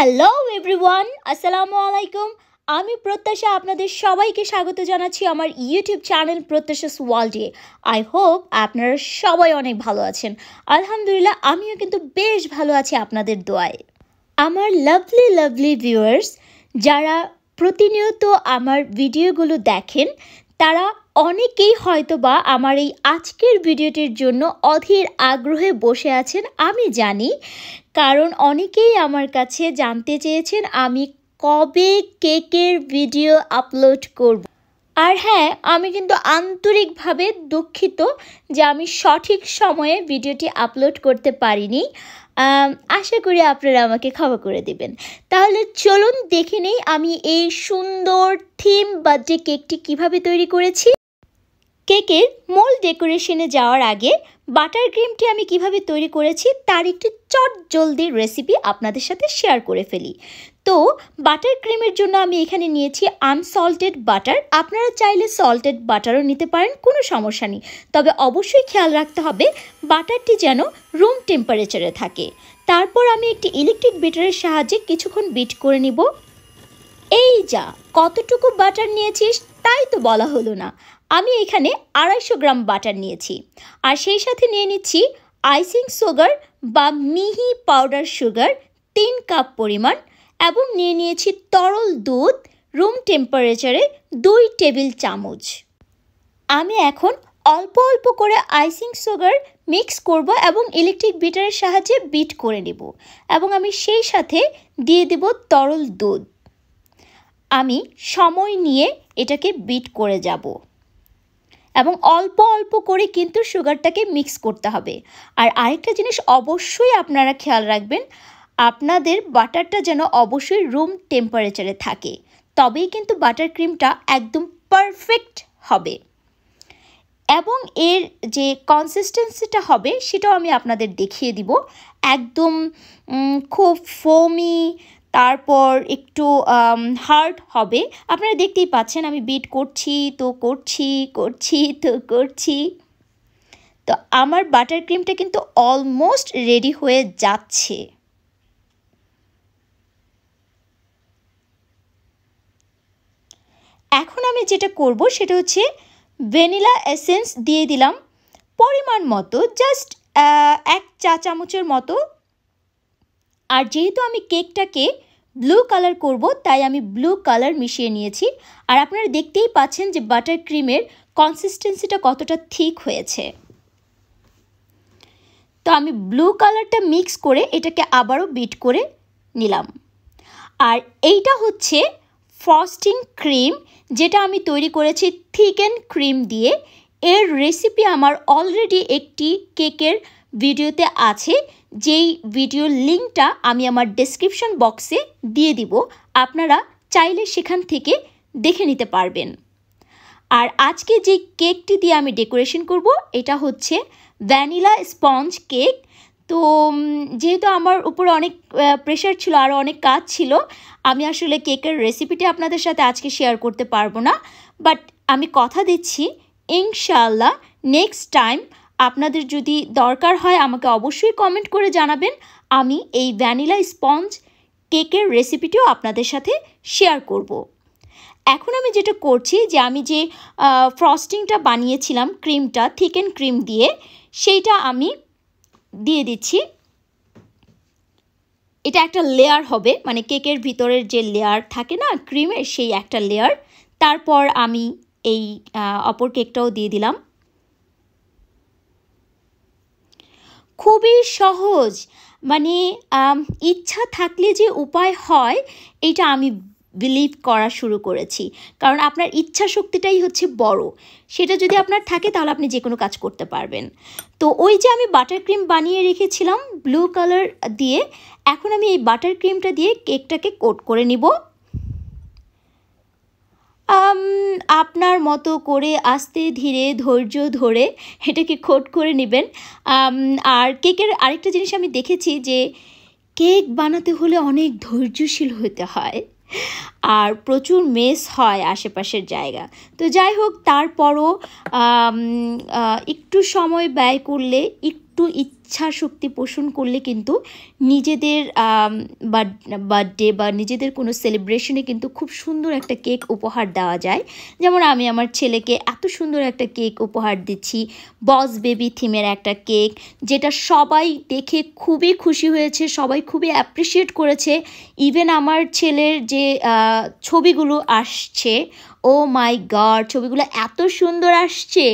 Hello everyone আসসালামু আলাইকুম আমি প্রত্যাশা আপনাদের সবাইকে স্বাগত জানাচ্ছি আমার ইউটিউব চ্যানেল প্রত্যাশাস ওয়ার্ল্ডে আই হোপ আপনারা সবাই অনেক ভালো আছেন আলহামদুলিল্লাহ আমিও কিন্তু বেশ ভালো আছি আপনাদের দোয়ায় আমার লাভলি লাভলি ভিউয়ার্স যারা প্রতিনিয়ত আমার ভিডিওগুলো দেখেন তারা অনেকেই হয়তোবা আমার এই আজকের ভিডিওটির জন্য অধীর আগ্রহে বসে আছেন আমি জানি কারণ অনেকেই আমার কাছে জানতে চেয়েছেন আমি কবে কেকের ভিডিও আপলোড করব আর হ্যাঁ আমি কিন্তু আন্তরিকভাবে দুঃখিত যে আমি সঠিক সময়ে ভিডিওটি আপলোড করতে পারিনি আশা করি আপনারা আমাকে ক্ষমা করে দিবেন তাহলে চলুন দেখে নেই আমি এই সুন্দর থিম বার্থডে কেকটি কিভাবে তৈরি করেছি কেকের মোল ডেকোরেশনে যাওয়ার আগে বাটার ক্রিমটি আমি কিভাবে তৈরি করেছি তার একটি চট জলদি রেসিপি আপনাদের সাথে শেয়ার করে ফেলি তো বাটার ক্রিমের জন্য আমি এখানে নিয়েছি আনসল্টেড বাটার আপনারা চাইলে সল্টেড বাটারও নিতে পারেন কোনো সমস্যা নেই তবে অবশ্যই খেয়াল রাখতে হবে বাটারটি যেন রুম টেম্পারেচারে থাকে তারপর আমি একটি ইলেকট্রিক বিটারের সাহায্যে কিছুক্ষণ বিট করে নিব এই যা কতটুকু বাটার নিয়েছিস তাই তো বলা হলো না আমি এখানে আড়াইশো গ্রাম বাটার নিয়েছি আর সেই সাথে নিয়ে নিচ্ছি আইসিং সুগার বা মিহি পাউডার সুগার তিন কাপ পরিমাণ এবং নিয়ে নিয়েছি তরল দুধ রুম টেম্পারেচারে দুই টেবিল চামচ আমি এখন অল্প অল্প করে আইসিং সুগার মিক্স করব এবং ইলেকট্রিক বিটারের সাহায্যে বিট করে নেব এবং আমি সেই সাথে দিয়ে দেব তরল দুধ আমি সময় নিয়ে এটাকে বিট করে যাব এবং অল্প অল্প করে কিন্তু সুগারটাকে মিক্স করতে হবে আর আরেকটা জিনিস অবশ্যই আপনারা খেয়াল রাখবেন আপনাদের বাটারটা যেন অবশ্যই রুম টেম্পারেচারে থাকে তবেই কিন্তু বাটার ক্রিমটা একদম পারফেক্ট হবে এবং এর যে কনসিস্টেন্সিটা হবে সেটাও আমি আপনাদের দেখিয়ে দিব একদম খুব ফোমি তারপর একটু হার্ড হবে আপনারা দেখতেই পাচ্ছেন আমি বিট করছি তো করছি করছি তো করছি তো আমার বাটার ক্রিমটা কিন্তু অলমোস্ট রেডি হয়ে যাচ্ছে এখন আমি যেটা করব সেটা হচ্ছে ভ্যানিলা এসেন্স দিয়ে দিলাম পরিমাণ মতো জাস্ট এক চা চামচের মতো আর যেহেতু আমি কেকটাকে ব্লু কালার করব তাই আমি ব্লু কালার মিশিয়ে নিয়েছি আর আপনারা দেখতেই পাচ্ছেন যে বাটার ক্রিমের কনসিস্টেন্সিটা কতটা থিক হয়েছে তো আমি ব্লু কালারটা মিক্স করে এটাকে আবারও বিট করে নিলাম আর এইটা হচ্ছে ফ্রস্টিং ক্রিম যেটা আমি তৈরি করেছি থিক অ্যান্ড ক্রিম দিয়ে এর রেসিপি আমার অলরেডি একটি কেকের ভিডিওতে আছে যেই ভিডিওর লিঙ্কটা আমি আমার ডেসক্রিপশন বক্সে দিয়ে দিব আপনারা চাইলে সেখান থেকে দেখে নিতে পারবেন আর আজকে যে কেকটি দিয়ে আমি ডেকোরেশন করব এটা হচ্ছে ভ্যানিলা স্পঞ্জ কেক তো যেহেতু আমার উপরে অনেক প্রেশার ছিল আর অনেক কাজ ছিল আমি আসলে কেকের রেসিপিটি আপনাদের সাথে আজকে শেয়ার করতে পারবো না বাট আমি কথা দিচ্ছি ইনশাল্লাহ নেক্সট টাইম আপনাদের যদি দরকার হয় আমাকে অবশ্যই কমেন্ট করে জানাবেন আমি এই ভ্যানিলা স্পঞ্জ কেকের রেসিপিটিও আপনাদের সাথে শেয়ার করব। এখন আমি যেটা করছি যে আমি যে ফ্রস্টিংটা বানিয়েছিলাম ক্রিমটা থিকেন ক্রিম দিয়ে সেইটা আমি দিয়ে দিচ্ছি এটা একটা লেয়ার হবে মানে কেকের ভিতরের যে লেয়ার থাকে না ক্রিমের সেই একটা লেয়ার তারপর আমি এই অপর কেকটাও দিয়ে দিলাম খুবই সহজ মানে ইচ্ছা থাকলে যে উপায় হয় এটা আমি বিলিভ করা শুরু করেছি কারণ আপনার ইচ্ছা শক্তিটাই হচ্ছে বড় সেটা যদি আপনার থাকে তাহলে আপনি যে কোনো কাজ করতে পারবেন তো ওই যে আমি বাটার ক্রিম বানিয়ে রেখেছিলাম ব্লু কালার দিয়ে এখন আমি এই বাটার ক্রিমটা দিয়ে কেকটাকে কোট করে নিব আপনার মতো করে আস্তে ধীরে ধৈর্য ধরে এটাকে খোট করে নেবেন আর কেকের আরেকটা জিনিস আমি দেখেছি যে কেক বানাতে হলে অনেক ধৈর্যশীল হতে হয় আর প্রচুর মেস হয় আশেপাশের জায়গা তো যাই হোক তারপরও একটু সময় ব্যয় করলে একটু একটু ইচ্ছা শক্তি পোষণ করলে কিন্তু নিজেদের বার্থডে বা নিজেদের কোনো সেলিব্রেশনে কিন্তু খুব সুন্দর একটা কেক উপহার দেওয়া যায় যেমন আমি আমার ছেলেকে এত সুন্দর একটা কেক উপহার দিচ্ছি বস বেবি থিমের একটা কেক যেটা সবাই দেখে খুবই খুশি হয়েছে সবাই খুবই অ্যাপ্রিসিয়েট করেছে ইভেন আমার ছেলের যে ছবিগুলো আসছে ও মাই গড ছবিগুলো এত সুন্দর আসছে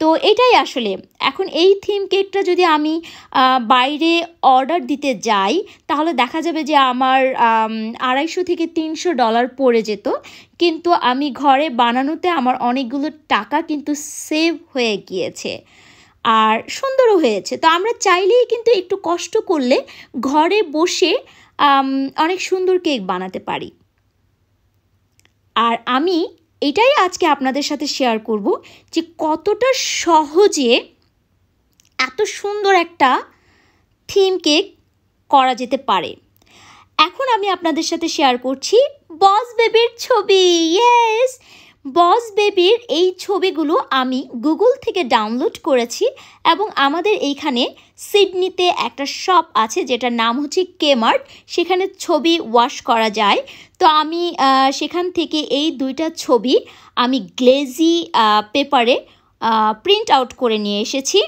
তো এটাই আসলে এখন এই থিম কেকটা যদি আমি বাইরে অর্ডার দিতে যাই তাহলে দেখা যাবে যে আমার আড়াইশো থেকে তিনশো ডলার পড়ে যেত কিন্তু আমি ঘরে বানানোতে আমার অনেকগুলো টাকা কিন্তু সেভ হয়ে গিয়েছে আর সুন্দরও হয়েছে তো আমরা চাইলেই কিন্তু একটু কষ্ট করলে ঘরে বসে অনেক সুন্দর কেক বানাতে পারি আর আমি এটাই আজকে আপনাদের সাথে শেয়ার করব যে কতটা সহজে এত সুন্দর একটা থিম কেক করা যেতে পারে এখন আমি আপনাদের সাথে শেয়ার করছি বস বেবির ছবি ইয়েস বস বেবির এই ছবিগুলো আমি গুগল থেকে ডাউনলোড করেছি এবং আমাদের এইখানে সিডনিতে একটা শপ আছে যেটার নাম হচ্ছে কেমার্ট সেখানে ছবি ওয়াশ করা যায় তো আমি সেখান থেকে এই দুইটা ছবি আমি গ্লেজি পেপারে প্রিন্ট আউট করে নিয়ে এসেছি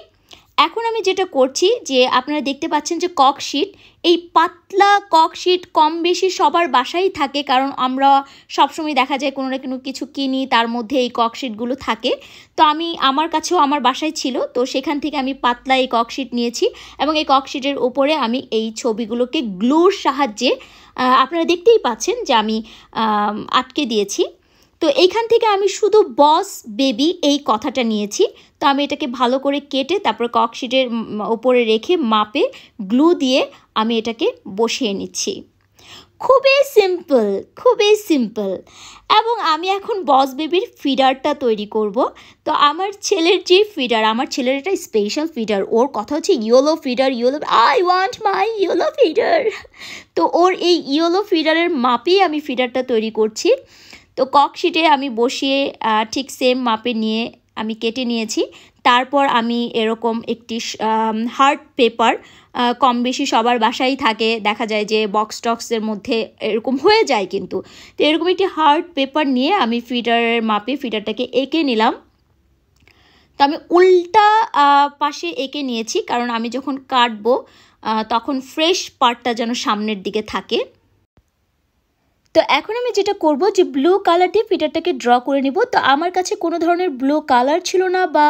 এখন আমি যেটা করছি যে আপনারা দেখতে পাচ্ছেন যে ককশিট এই পাতলা ককশিট কম বেশি সবার বাসাই থাকে কারণ আমরা সবসময় দেখা যায় কোনো না কোনো কিছু কিনি তার মধ্যে এই ককশিটগুলো থাকে তো আমি আমার কাছেও আমার বাসায় ছিল তো সেখান থেকে আমি পাতলা এই ককশিট নিয়েছি এবং এই ককশিটের ওপরে আমি এই ছবিগুলোকে গ্লুর সাহায্যে আপনারা দেখতেই পাচ্ছেন যে আমি আটকে দিয়েছি তো এইখান থেকে আমি শুধু বস বেবি এই কথাটা নিয়েছি তো আমি এটাকে ভালো করে কেটে তারপর ককশিটের ওপরে রেখে মাপে গ্লু দিয়ে আমি এটাকে বসিয়ে নিচ্ছি খুবই সিম্পল খুবই সিম্পল এবং আমি এখন বস বেবির ফিডারটা তৈরি করব তো আমার ছেলের যে ফিডার আমার ছেলের একটা স্পেশাল ফিডার ওর কথা হচ্ছে yellow feeder yellow I want my yellow feeder তো ওর এই ইয়োলো ফিডারের মাপেই আমি ফিডারটা তৈরি করছি তো ককশিটে আমি বসিয়ে ঠিক সেম মাপে নিয়ে আমি কেটে নিয়েছি তারপর আমি এরকম একটি হার্ড পেপার কম বেশি সবার বাসায় থাকে দেখা যায় যে বক্স টক্সের মধ্যে এরকম হয়ে যায় কিন্তু তো এরকম একটি হার্ড পেপার নিয়ে আমি ফিটারের মাপে ফিটারটাকে এঁকে নিলাম তো আমি উল্টা পাশে এঁকে নিয়েছি কারণ আমি যখন কাটবো তখন ফ্রেশ পার্টটা যেন সামনের দিকে থাকে তো এখন আমি যেটা করব যে ব্লু কালার দিয়ে ফিটারটাকে ড্র করে নেব তো আমার কাছে কোনো ধরনের ব্লু কালার ছিল না বা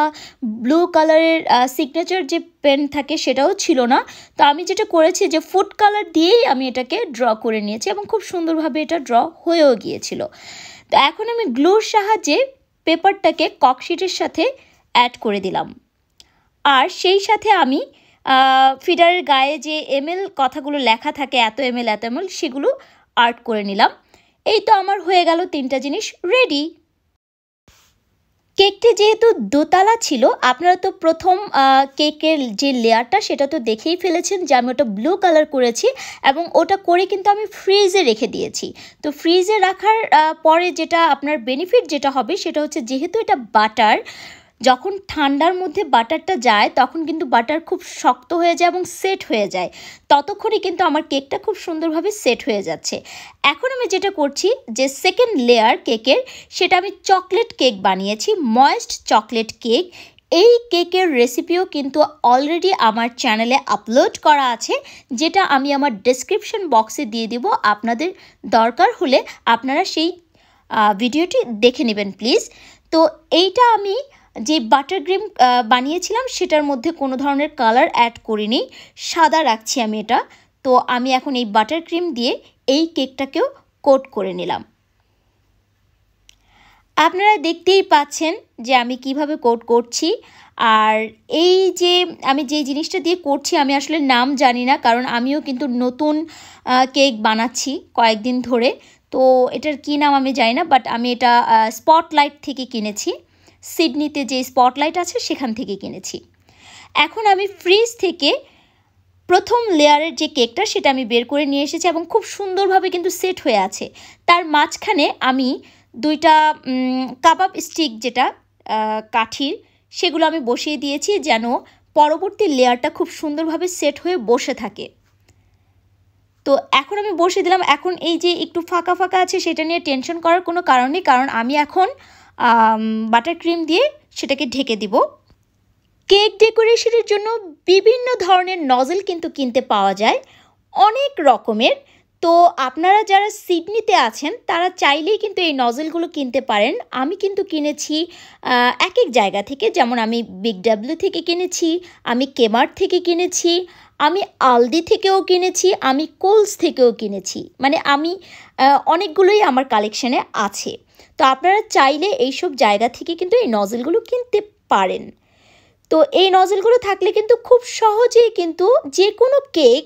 ব্লু কালারের সিগনেচার যে পেন থাকে সেটাও ছিল না তো আমি যেটা করেছি যে ফুড কালার দিয়েই আমি এটাকে ড্র করে নিয়েছি এবং খুব সুন্দরভাবে এটা ড্র হয়েও গিয়েছিল তো এখন আমি গ্লুর সাহায্যে পেপারটাকে ককশিটের সাথে অ্যাড করে দিলাম আর সেই সাথে আমি ফিডারের গায়ে যে এমএল কথাগুলো লেখা থাকে এত এমএল এত এমএল সেগুলো আর্ট করে নিলাম এই তো আমার হয়ে গেল তিনটা জিনিস রেডি কেকটি যেহেতু দোতলা ছিল আপনারা তো প্রথম কেকের যে লেয়ারটা সেটা তো দেখেই ফেলেছেন যে আমি ওটা ব্লু কালার করেছি এবং ওটা করে কিন্তু আমি ফ্রিজে রেখে দিয়েছি তো ফ্রিজে রাখার পরে যেটা আপনার বেনিফিট যেটা হবে সেটা হচ্ছে যেহেতু এটা বাটার যখন ঠান্ডার মধ্যে বাটারটা যায় তখন কিন্তু বাটার খুব শক্ত হয়ে যায় এবং সেট হয়ে যায় ততক্ষণই কিন্তু আমার কেকটা খুব সুন্দরভাবে সেট হয়ে যাচ্ছে এখন আমি যেটা করছি যে সেকেন্ড লেয়ার কেকের সেটা আমি চকলেট কেক বানিয়েছি ময়েস্ট চকলেট কেক এই কেকের রেসিপিও কিন্তু অলরেডি আমার চ্যানেলে আপলোড করা আছে যেটা আমি আমার ডেসক্রিপশন বক্সে দিয়ে দিব আপনাদের দরকার হলে আপনারা সেই ভিডিওটি দেখে নেবেন প্লিজ তো এইটা আমি যে বাটার ক্রিম বানিয়েছিলাম সেটার মধ্যে কোনো ধরনের কালার অ্যাড করিনি সাদা রাখছি আমি এটা তো আমি এখন এই বাটার ক্রিম দিয়ে এই কেকটাকেও কোট করে নিলাম আপনারা দেখতেই পাচ্ছেন যে আমি কিভাবে কোট করছি আর এই যে আমি যে জিনিসটা দিয়ে করছি আমি আসলে নাম জানি না কারণ আমিও কিন্তু নতুন কেক বানাচ্ছি কয়েকদিন ধরে তো এটার কি নাম আমি জানি না বাট আমি এটা স্পটলাইট থেকে কিনেছি সিডনিতে যে স্পটলাইট আছে সেখান থেকে কিনেছি এখন আমি ফ্রিজ থেকে প্রথম লেয়ারের যে কেকটা সেটা আমি বের করে নিয়ে এসেছি এবং খুব সুন্দরভাবে কিন্তু সেট হয়ে আছে তার মাঝখানে আমি দুইটা কাবাব স্টিক যেটা কাঠির সেগুলো আমি বসিয়ে দিয়েছি যেন পরবর্তী লেয়ারটা খুব সুন্দরভাবে সেট হয়ে বসে থাকে তো এখন আমি বসে দিলাম এখন এই যে একটু ফাঁকা ফাঁকা আছে সেটা নিয়ে টেনশন করার কোনো কারণ নেই কারণ আমি এখন বাটার ক্রিম দিয়ে সেটাকে ঢেকে দিব কেক ডেকোরেশনের জন্য বিভিন্ন ধরনের নজল কিন্তু কিনতে পাওয়া যায় অনেক রকমের তো আপনারা যারা সিডনিতে আছেন তারা চাইলেই কিন্তু এই নজলগুলো কিনতে পারেন আমি কিন্তু কিনেছি এক এক জায়গা থেকে যেমন আমি বিগ ডাব্লিউ থেকে কিনেছি আমি কেমার্ট থেকে কিনেছি আমি আলদি থেকেও কিনেছি আমি কোলস থেকেও কিনেছি মানে আমি অনেকগুলোই আমার কালেকশানে আছে তো আপনারা চাইলে এইসব জায়গা থেকে কিন্তু এই নজেলগুলো কিনতে পারেন তো এই নজেলগুলো থাকলে কিন্তু খুব সহজেই কিন্তু যে কোনো কেক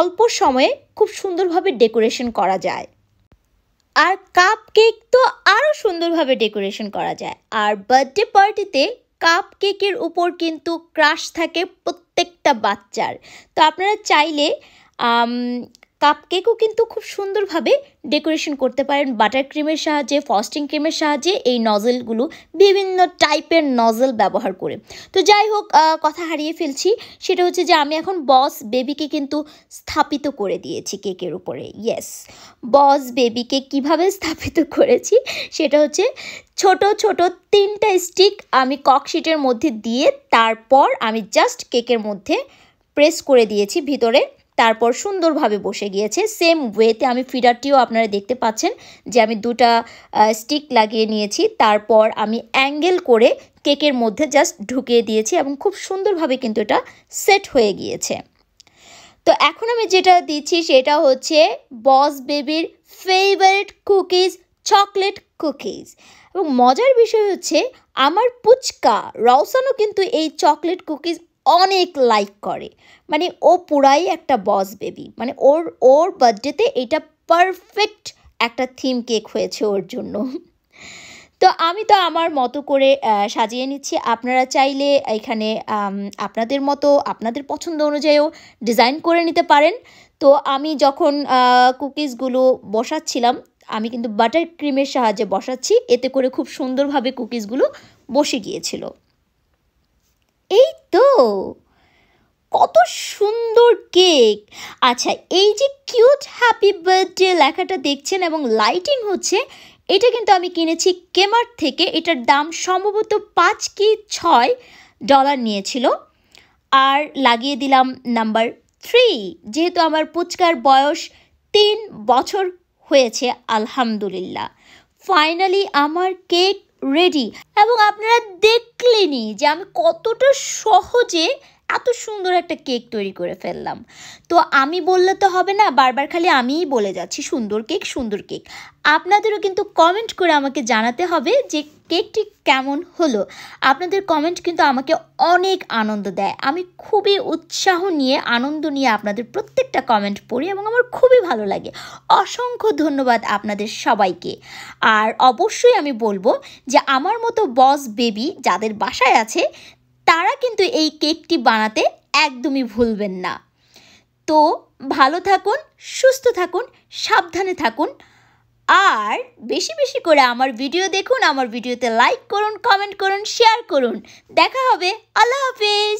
অল্প সময়ে খুব সুন্দরভাবে ডেকোরেশন করা যায় আর কাপ কেক তো আরও সুন্দরভাবে ডেকোরেশন করা যায় আর বার্থডে পার্টিতে কাপ কেকের উপর কিন্তু ক্রাশ থাকে প্রত্যেকটা বাচ্চার তো আপনারা চাইলে কাপকেকও কিন্তু খুব সুন্দরভাবে ডেকোরেশন করতে পারেন বাটার ক্রিমের সাহায্যে ফস্টিং ক্রিমের সাহায্যে এই নজেলগুলো বিভিন্ন টাইপের নজেল ব্যবহার করে তো যাই হোক কথা হারিয়ে ফেলছি সেটা হচ্ছে যে আমি এখন বস বেবিকে কিন্তু স্থাপিত করে দিয়েছি কেকের উপরে ইয়েস বস বেবিকে কিভাবে স্থাপিত করেছি সেটা হচ্ছে ছোট ছোট তিনটা স্টিক আমি ককশিটের মধ্যে দিয়ে তারপর আমি জাস্ট কেকের মধ্যে প্রেস করে দিয়েছি ভিতরে তারপর সুন্দরভাবে বসে গিয়েছে সেম ওয়েতে আমি ফিডারটিও আপনারা দেখতে পাচ্ছেন যে আমি দুটা স্টিক লাগিয়ে নিয়েছি তারপর আমি অ্যাঙ্গেল করে কেকের মধ্যে জাস্ট ঢুকিয়ে দিয়েছি এবং খুব সুন্দরভাবে কিন্তু এটা সেট হয়ে গিয়েছে তো এখন আমি যেটা দিচ্ছি সেটা হচ্ছে বস বেবির ফেভারিট কুকিজ চকলেট কুকিজ এবং মজার বিষয় হচ্ছে আমার পুচকা রওসানও কিন্তু এই চকলেট কুকিজ অনেক লাইক করে মানে ও পুরাই একটা বস বেবি মানে ওর ওর বার্থডেতে এটা পারফেক্ট একটা থিম কেক হয়েছে ওর জন্য তো আমি তো আমার মতো করে সাজিয়ে নিচ্ছি আপনারা চাইলে এখানে আপনাদের মতো আপনাদের পছন্দ অনুযায়ীও ডিজাইন করে নিতে পারেন তো আমি যখন কুকিজগুলো বসাচ্ছিলাম আমি কিন্তু বাটার ক্রিমের সাহায্যে বসাচ্ছি এতে করে খুব সুন্দরভাবে কুকিজগুলো বসে গিয়েছিল এই তো কত সুন্দর কেক আচ্ছা এই যে কিউট হ্যাপি বার্থডে লেখাটা দেখছেন এবং লাইটিং হচ্ছে এটা কিন্তু আমি কিনেছি কেমার থেকে এটার দাম সম্ভবত পাঁচ কি ছয় ডলার নিয়েছিল আর লাগিয়ে দিলাম নাম্বার থ্রি যেহেতু আমার পুচকার বয়স তিন বছর হয়েছে আলহামদুলিল্লাহ ফাইনালি আমার কেক রেডি এবং আপনারা দেখলেনই যে আমি কতটা সহজে এত সুন্দর একটা কেক তৈরি করে ফেললাম তো আমি বললে তো হবে না বারবার খালি আমিই বলে যাচ্ছি সুন্দর কেক সুন্দর কেক আপনাদেরও কিন্তু কমেন্ট করে আমাকে জানাতে হবে যে কেকটি কেমন হলো আপনাদের কমেন্ট কিন্তু আমাকে অনেক আনন্দ দেয় আমি খুবই উৎসাহ নিয়ে আনন্দ নিয়ে আপনাদের প্রত্যেকটা কমেন্ট পড়ি এবং আমার খুবই ভালো লাগে অসংখ্য ধন্যবাদ আপনাদের সবাইকে আর অবশ্যই আমি বলবো যে আমার মতো বস বেবি যাদের বাসায় আছে তারা কিন্তু এই কেকটি বানাতে একদমই ভুলবেন না তো ভালো থাকুন সুস্থ থাকুন সাবধানে থাকুন আর বেশি বেশি করে আমার ভিডিও দেখুন আমার ভিডিওতে লাইক করুন কমেন্ট করুন শেয়ার করুন দেখা হবে আল্লাহ হাফিজ